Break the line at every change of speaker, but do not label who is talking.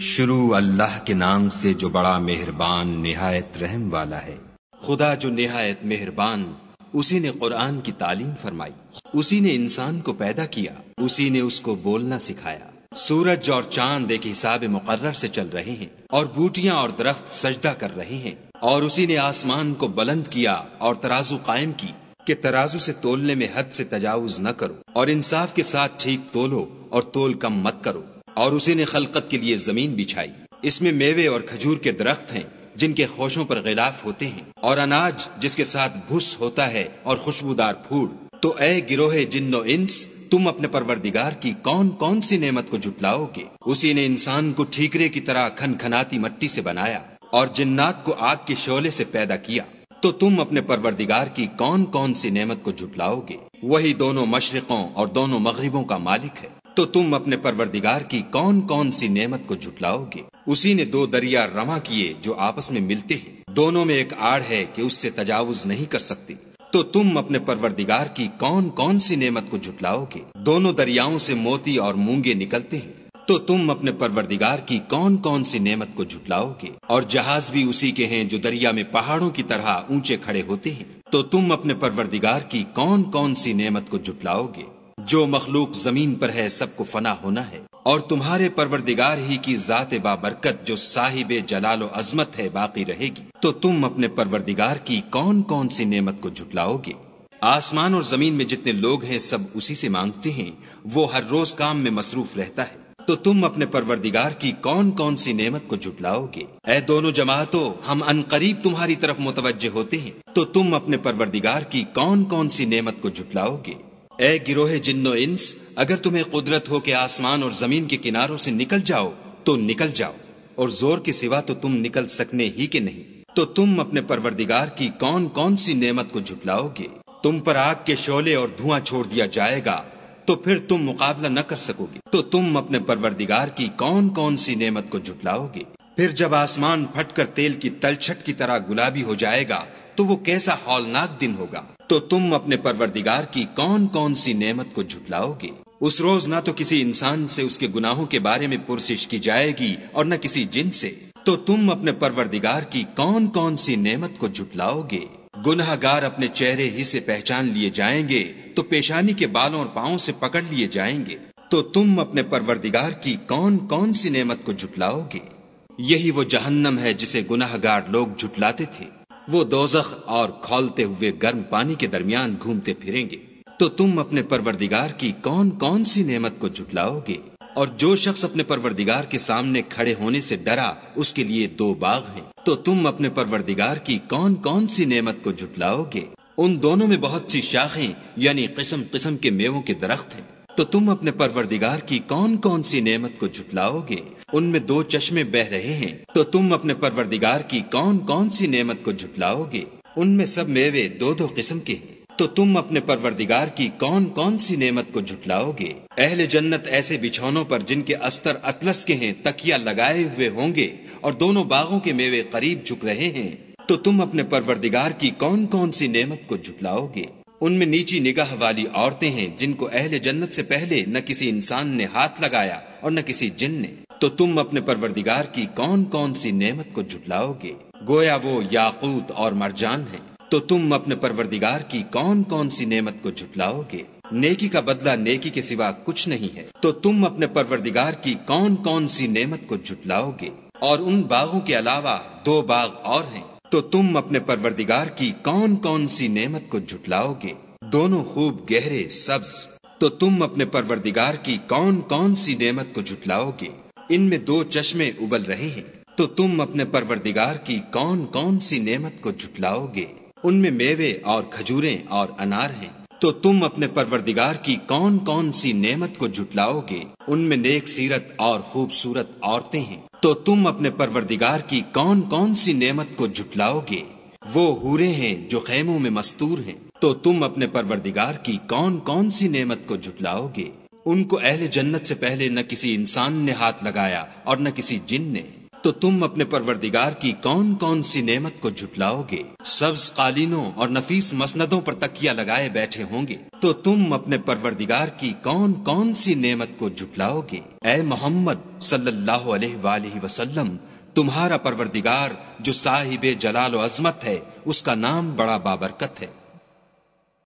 शुरू अल्लाह के नाम से जो बड़ा मेहरबान निहायत रहम वाला है खुदा जो निहायत मेहरबान उसी ने कुरान की तालीम फरमाई उसी ने इंसान को पैदा किया उसी ने उसको बोलना सिखाया सूरज और चांद एक हिसाब मुकर्र से चल रहे हैं और बूटियां और दरख्त सजदा कर रहे हैं और उसी ने आसमान को बुलंद किया और तराजू कायम की के तराजू से तोलने में हद से तजावज न करो और इंसाफ के साथ ठीक तोलो और तोल कम मत करो और उसी ने खलकत के लिए जमीन बिछाई इसमें मेवे और खजूर के दरख्त हैं जिनके खोशों पर गिलाफ होते हैं और अनाज जिसके साथ भूस होता है और खुशबूदार फूल तो ऐ गिरोहे जिन्नो इंस तुम अपने परवरदिगार की कौन कौन सी नेमत को जुटलाओगे उसी ने इंसान को ठीकरे की तरह खन खनाती मट्टी से बनाया और जिन्नात को आग के शोले से पैदा किया तो तुम अपने परवरदिगार की कौन कौन सी नेमत को जुटलाओगे वही दोनों मशरकों और दोनों मगरबों का मालिक है तो तुम अपने परवरदिगार की कौन कौन सी नेमत को झुटलाओगे उसी ने दो दरिया रमा किए जो आपस में मिलते हैं दोनों में एक आड़ है कि उससे तजावुज नहीं कर सकते तो तुम अपने परवरदिगार की कौन कौन सी नेमत को झुटलाओगे दोनों दरियाओं से मोती और मूंगे निकलते हैं तो तुम अपने परवरदिगार की कौन कौन सी नेमत को झुटलाओगे और जहाज भी उसी के हैं जो दरिया में पहाड़ों की तरह ऊंचे खड़े होते हैं तो तुम अपने परवरदिगार की कौन कौन सी नेमत को झुटलाओगे जो मखलूक जमीन पर है सबको फना होना है और तुम्हारे परवरदिगार ही की ज़ात बाबरकत जो साहिब जलाल अजमत है बाकी रहेगी तो तुम अपने परवरदिगार की कौन कौन सी नेमत को झुटलाओगे आसमान और जमीन में जितने लोग हैं सब उसी से मांगते हैं वो हर रोज काम में मसरूफ रहता है तो तुम अपने परवरदिगार की कौन कौन सी नेमत को जुटलाओगे ऐ दोनों जमातों हम अनकरीब तुम्हारी तरफ मुतवजह होते हैं तो तुम अपने परवरदिगार की कौन कौन सी नेमत को जुटलाओगे ए गिरोह जिन्नो इंस अगर तुम्हें कुदरत हो कि आसमान और जमीन के किनारों से निकल जाओ तो निकल जाओ और जोर के सिवा तो तुम निकल सकने ही के नहीं तो तुम अपने परवरदिगार की कौन कौन सी नेमत को झुटलाओगे तुम पर आग के शोले और धुआं छोड़ दिया जाएगा तो फिर तुम मुकाबला न कर सकोगे तो तुम अपने परवरदिगार की कौन कौन सी नेमत को झुटलाओगे फिर जब आसमान फटकर तेल की तलछट की तरह गुलाबी हो जाएगा तो वो कैसा हौलनाक दिन होगा तो तुम अपने परवरदिगार की कौन कौन सी नेमत को झुटलाओगे उस रोज ना तो किसी इंसान से उसके गुनाहों के बारे में पुरसिश की जाएगी और न किसी जिन से तो तुम अपने परवरदिगार की कौन कौन सी नेमत को झुटलाओगे गुनाहगार अपने चेहरे ही से पहचान लिए जाएंगे तो पेशानी के बालों और पाओ से पकड़ लिए जाएंगे तो तुम अपने परवरदिगार की कौन कौन सी नेमत को झुटलाओगे यही वो जहन्नम है जिसे गुनाहगार लोग झुटलाते थे वो दोजख और खोलते हुए गर्म पानी के दरमियान घूमते फिरेंगे तो तुम अपने परवरदिगार की कौन कौन सी नेमत को झुटलाओगे और जो शख्स अपने परवरदिगार के सामने खड़े होने से डरा उसके लिए दो बाग हैं तो तुम अपने परवरदिगार की कौन कौन सी नेमत को झुटलाओगे उन दोनों में बहुत सी शाखें यानी किस्म किस्म के मेवों के दरख्त हैं तो तुम अपने परवरदिगार की कौन कौन सी नेमत को झुटलाओगे उनमें दो चश्मे बह रहे हैं तो तुम अपने परवरदिगार की कौन कौन सी नेमत को झुटलाओगे उनमें सब मेवे दो दो किस्म के हैं तो तुम अपने परवरदिगार की कौन कौन सी नेमत को झुटलाओगे अहले जन्नत ऐसे बिछौनों पर जिनके अस्तर अतलस के हैं तकिया लगाए हुए होंगे और दोनों बागों के मेवे करीब झुक रहे हैं तो तुम अपने परवरदिगार की कौन कौन सी नेमत को झुटलाओगे उनमें नीची निगाह वाली औरतें हैं जिनको अहले जन्नत से पहले न किसी इंसान ने हाथ लगाया और न किसी जिन ने तो तुम अपने परवरदिगार की कौन कौन सी नेमत को झुटलाओगे गोया वो याकूत और मरजान है तो तुम अपने परवरदिगार की कौन कौन सी नेमत को झुटलाओगे नेकी का बदला नेकी के सिवा कुछ नहीं है तो तुम अपने परवरदिगार की कौन कौन सी नेमत को झुटलाओगे और उन बागों के अलावा दो बाग और हैं तो तुम अपने परवरदिगार की कौन कौन सी नेमत को झुटलाओगे दोनों खूब गहरे सब्ज तो तुम अपने परवरदिगार की कौन कौन सी नेमत को झुटलाओगे इनमें दो चश्मे उबल रहे हैं तो तुम अपने परवरदिगार की कौन कौन सी नेमत को झुटलाओगे उनमें मेवे और खजूरें और अनार हैं तो तुम अपने परवरदिगार की कौन कौन सी नेमत को जुटलाओगे उनमें नेक सीरत और खूबसूरत औरतें हैं तो तुम अपने परवरदिगार की कौन कौन सी नेमत को जुटलाओगे वो हूरे हैं जो खेमों में मस्तूर हैं तो तुम अपने परवरदिगार की कौन कौन सी नेमत को जुटलाओगे उनको अहले जन्नत से पहले न किसी इंसान ने हाथ लगाया और न किसी जिन ने तो तुम अपने परवरदिगार की कौन कौन सी नेमत को झुटलाओगे सब्ज कालीनों और नफीस मसनदों पर तकिया लगाए बैठे होंगे तो तुम अपने परवरदिगार की कौन कौन सी नेमत को झुटलाओगे ए मोहम्मद सल्लल्लाहु तुम्हारा परवरदिगार जो साहिब जलाल अजमत है उसका नाम बड़ा बाबरकत है